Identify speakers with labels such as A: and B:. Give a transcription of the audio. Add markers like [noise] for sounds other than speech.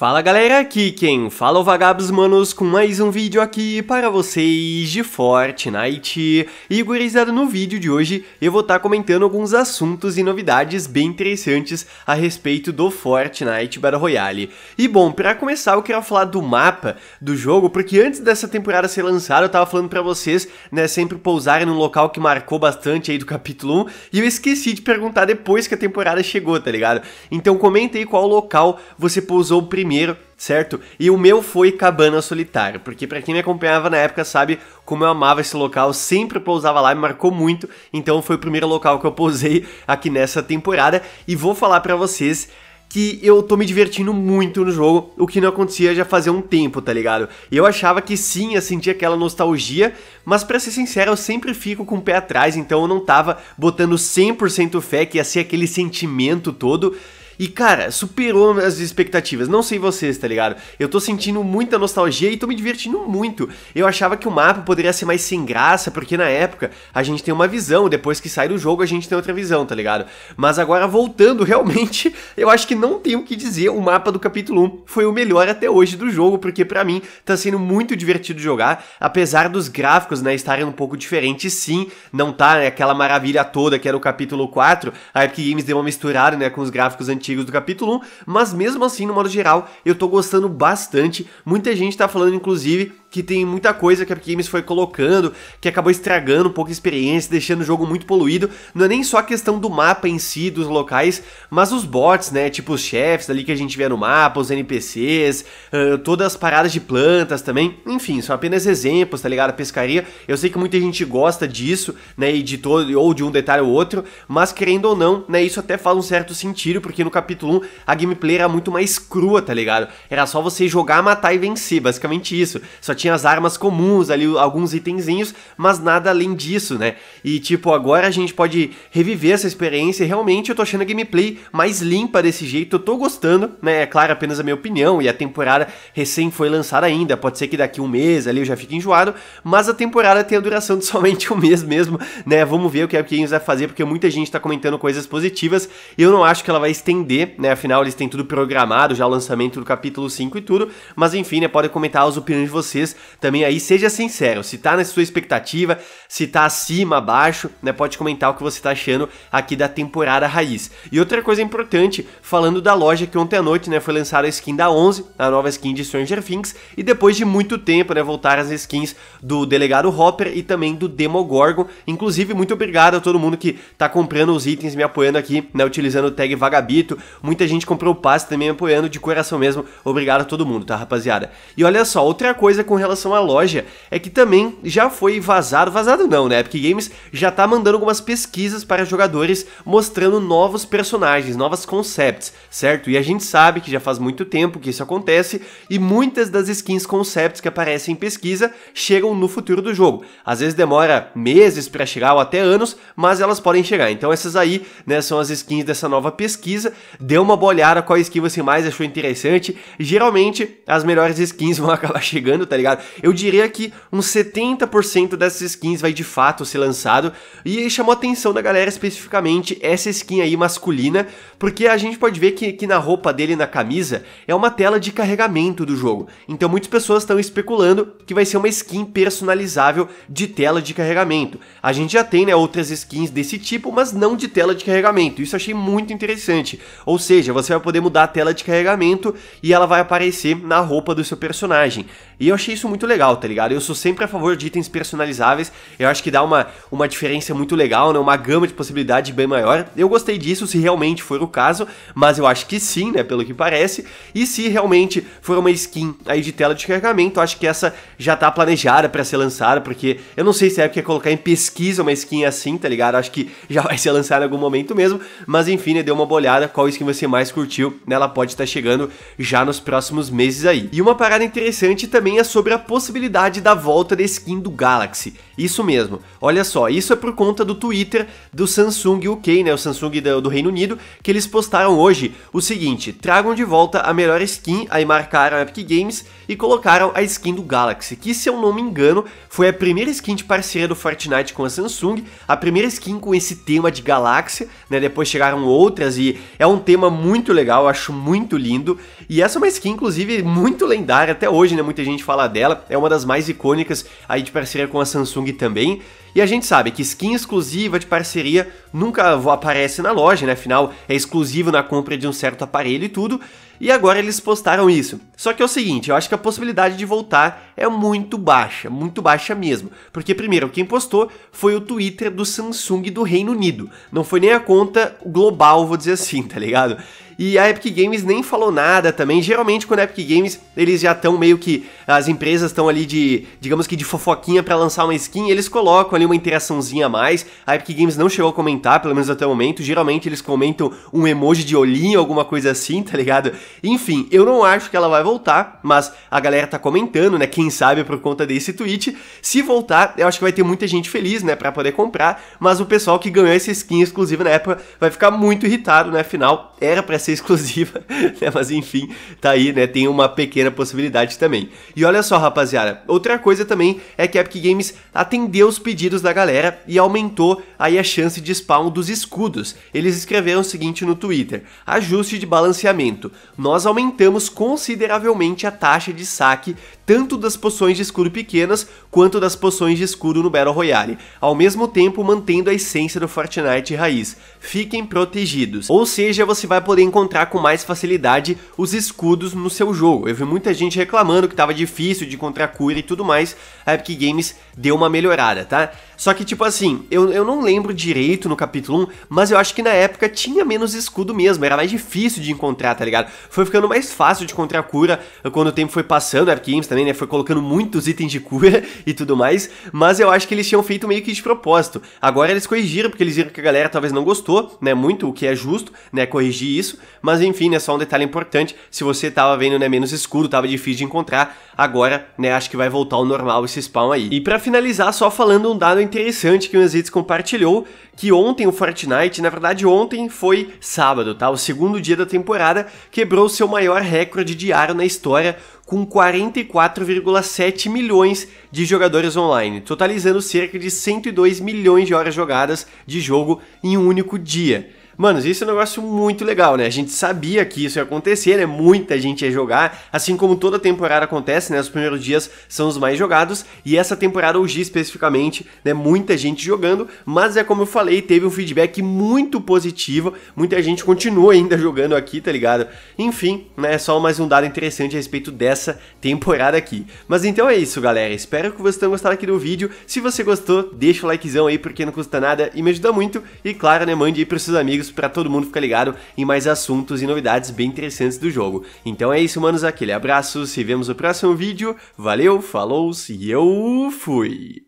A: Fala galera, aqui quem fala é o Vagabos Manos com mais um vídeo aqui para vocês de Fortnite. E gurizada, no vídeo de hoje eu vou estar tá comentando alguns assuntos e novidades bem interessantes a respeito do Fortnite Battle Royale. E bom, para começar eu quero falar do mapa do jogo, porque antes dessa temporada ser lançada eu tava falando para vocês, né, sempre pousarem num local que marcou bastante aí do capítulo 1, e eu esqueci de perguntar depois que a temporada chegou, tá ligado? Então comenta aí qual local você pousou primeiro primeiro, certo? E o meu foi Cabana Solitária, porque para quem me acompanhava na época sabe como eu amava esse local, sempre pousava lá, me marcou muito, então foi o primeiro local que eu pousei aqui nessa temporada e vou falar para vocês que eu tô me divertindo muito no jogo, o que não acontecia já fazia um tempo, tá ligado? Eu achava que sim, eu sentia aquela nostalgia, mas para ser sincero, eu sempre fico com o pé atrás, então eu não tava botando 100% fé que ia ser aquele sentimento todo. E, cara, superou as expectativas. Não sei vocês, tá ligado? Eu tô sentindo muita nostalgia e tô me divertindo muito. Eu achava que o mapa poderia ser mais sem graça, porque na época a gente tem uma visão, depois que sai do jogo a gente tem outra visão, tá ligado? Mas agora voltando, [laughs] realmente, eu acho que não tenho o que dizer. O mapa do capítulo 1 foi o melhor até hoje do jogo, porque para mim tá sendo muito divertido jogar, apesar dos gráficos, né, estarem um pouco diferentes, sim. Não tá né, aquela maravilha toda que era é o capítulo 4. A Epic Games deu uma misturada, né, com os gráficos antigos antigos do capítulo 1, mas mesmo assim, no modo geral, eu tô gostando bastante. Muita gente tá falando, inclusive, que tem muita coisa que a Epic Games foi colocando, que acabou estragando um pouco a experiência, deixando o jogo muito poluído. Não é nem só a questão do mapa em si, dos locais, mas os bots, né? Tipo os chefes ali que a gente vê no mapa, os NPCs, uh, ah, todas as paradas de plantas também. Enfim, são apenas exemplos, tá ligado? A pescaria, eu sei que muita gente gosta disso, né? E de todo, ou de um detalhe ou outro, mas querendo ou não, né? Isso até faz um certo sentido, porque no capítulo 1 a gameplay era muito mais crua, tá ligado? Era só você jogar, matar e vencer, basicamente isso. Só tinha as armas comuns ali, alguns itenzinhos, mas nada além disso, né? E tipo, agora a gente pode reviver essa experiência e realmente eu tô achando a gameplay mais limpa desse jeito, eu tô gostando, né? É claro, apenas a minha opinião e a temporada recém foi lançada ainda, pode ser que daqui um mês ali eu já fique enjoado, mas a temporada tem a duração de [laughs] somente um mês mesmo, né? Vamos ver o que a Games vai fazer, porque muita gente tá comentando coisas positivas e eu não acho que ela vai estender, né? Afinal, eles têm tudo programado, já o lançamento do capítulo 5 e tudo, mas enfim, né? Podem comentar as opiniões de vocês também aí seja sincero, se tá na sua expectativa, se tá acima, abaixo, né? Pode comentar o que você tá achando aqui da temporada raiz. E outra coisa importante, falando da loja que ontem à noite, né, foi lançada a skin da 11, a nova skin de Stranger Things, e depois de muito tempo, né, voltaram as skins do Delegado Hopper e também do Demogorgon. Inclusive, muito obrigado a todo mundo que tá comprando os itens, me apoiando aqui, né, utilizando o tag Vagabito. Muita gente comprou o passe também me apoiando de coração mesmo. Obrigado a todo mundo, tá, rapaziada? E olha só, outra coisa com relação à loja é que também já foi vazado, vazado não, né? Epic Games já tá mandando algumas pesquisas para jogadores mostrando novos personagens, novas concepts, certo? E a gente sabe que já faz muito tempo que isso acontece e muitas das skins concepts que aparecem em pesquisa chegam no futuro do jogo. Às vezes demora meses para chegar ou até anos, mas elas podem chegar. Então essas aí, né, são as skins dessa nova pesquisa. Dê uma boa olhada qual skin você mais achou interessante. Geralmente as melhores skins [laughs] vão acabar chegando, tá ligado? ligado? Eu diria que uns 70% dessas skins vai de fato ser lançado e chamou a atenção da galera especificamente essa skin aí masculina, porque a gente pode ver que, que na roupa dele, na camisa, é uma tela de carregamento do jogo. Então muitas pessoas estão especulando que vai ser uma skin personalizável de tela de carregamento. A gente já tem, né, outras skins desse tipo, mas não de tela de carregamento. Isso achei muito interessante. Ou seja, você vai poder mudar a tela de carregamento e ela vai aparecer na roupa do seu personagem. E eu achei isso muito legal, tá ligado? Eu sou sempre a favor de itens personalizáveis. Eu acho que dá uma, uma diferença muito legal, né? Uma gama de possibilidade bem maior. Eu gostei disso, se realmente for o caso, mas eu acho que sim, né? Pelo que parece. E se realmente for uma skin aí de tela de carregamento, eu acho que essa já tá planejada para ser lançada, porque eu não sei se é porque colocar em pesquisa uma skin assim, tá ligado? Eu acho que [laughs] já vai ser lançada em algum momento mesmo. Mas enfim, né? Deu uma olhada qual skin você mais curtiu. Né? Ela pode estar tá chegando já nos próximos meses aí. E uma parada interessante também é sobre sobre a possibilidade da volta da skin do Galaxy. Isso mesmo, olha só, isso é por conta do Twitter do Samsung UK, né, o Samsung do, do Reino Unido, que eles postaram hoje o seguinte, tragam de volta a melhor skin, aí marcaram a Epic Games e colocaram a skin do Galaxy, que se eu não me engano, foi a primeira skin de parceria do Fortnite com a Samsung, a primeira skin com esse tema de galáxia, né, depois chegaram outras e é um tema muito legal, eu acho muito lindo, e essa é uma skin, inclusive, muito lendária até hoje, né, muita gente fala dela, é uma das mais icônicas aí de parceria com a Samsung também. E a gente sabe que skin exclusiva de parceria nunca aparece na loja, né? Afinal, é exclusivo na compra de um certo aparelho e tudo. E agora eles postaram isso. Só que é o seguinte, eu acho que a possibilidade de voltar é muito baixa, muito baixa mesmo. Porque primeiro, quem postou foi o Twitter do Samsung do Reino Unido. Não foi nem a conta global, vou dizer assim, [laughs] tá ligado? E a Epic Games nem falou nada também. Geralmente quando a Epic Games, eles já estão meio que as empresas estão ali de, digamos que de fofoquinha para lançar uma skin, eles colocam ali uma interaçãozinha a mais. A Epic Games não chegou a comentar, pelo menos até o momento. Geralmente eles comentam um emoji de olhinho, alguma coisa assim, [laughs] tá ligado? Enfim, eu não acho que ela vai voltar, mas a galera tá comentando, né? Quem sabe por conta desse tweet. Se voltar, eu acho que vai ter muita gente feliz, né? Pra poder comprar, mas o pessoal que ganhou essa skin exclusiva na época vai ficar muito irritado, né? Afinal, era para ser [laughs] exclusiva, né? Mas enfim, tá aí, né? Tem uma pequena possibilidade também. E olha só, rapaziada, outra coisa também é que a Epic Games atendeu os pedidos da galera e aumentou aí a chance de spawn dos escudos. Eles escreveram o seguinte no Twitter: ajuste de balanceamento nós aumentamos consideravelmente a taxa de saque tanto das poções de escudo pequenas quanto das poções de escudo no Battle Royale, ao mesmo tempo mantendo a essência do Fortnite raiz. Fiquem protegidos. Ou seja, você vai poder encontrar com mais facilidade os escudos no seu jogo. Eu vi muita gente reclamando que tava difícil de encontrar cura e tudo mais. A Epic Games deu uma melhorada, tá? Só que, tipo assim, eu, eu não lembro direito no capítulo 1, mas eu acho que na época tinha menos escudo mesmo, era mais difícil de encontrar, tá ligado? foi ficando mais fácil de encontrar cura quando o tempo foi passando, a também, né, foi colocando muitos itens de cura [laughs] e tudo mais, mas eu acho que eles tinham feito meio que de propósito. Agora eles corrigiram, porque eles viram que a galera talvez não gostou, né, muito, o que é justo, né, corrigir isso, mas enfim, né, só um detalhe importante, se você tava vendo, né, menos escuro, tava difícil de encontrar, agora, né, acho que vai voltar ao normal esse spawn aí. E para finalizar, só falando um dado interessante que o Aziz compartilhou, que ontem o Fortnite, na verdade ontem foi sábado, tá, o segundo dia da temporada, quebrou quebrou seu maior recorde diário na história com 44,7 milhões de jogadores online, totalizando cerca de 102 milhões de horas jogadas de jogo em um único dia mano isso é um negócio muito legal, né? A gente sabia que isso ia acontecer, né? Muita gente ia jogar, assim como toda temporada acontece, né? Os primeiros dias são os mais jogados, e essa temporada hoje especificamente, né? Muita gente jogando, mas é como eu falei, teve um feedback muito positivo, muita gente continua ainda jogando aqui, tá ligado? Enfim, né? É só mais um dado interessante a respeito dessa temporada aqui. Mas então é isso, galera. Espero que vocês tenham gostado aqui do vídeo. Se você gostou, deixa o likezão aí, porque não custa nada e me ajuda muito. E claro, né? Mande aí pros seus amigos vídeos para todo mundo ficar ligado em mais assuntos e novidades bem interessantes do jogo. Então é isso, manos, aquele abraço, se vemos no próximo vídeo, valeu, falou e eu fui!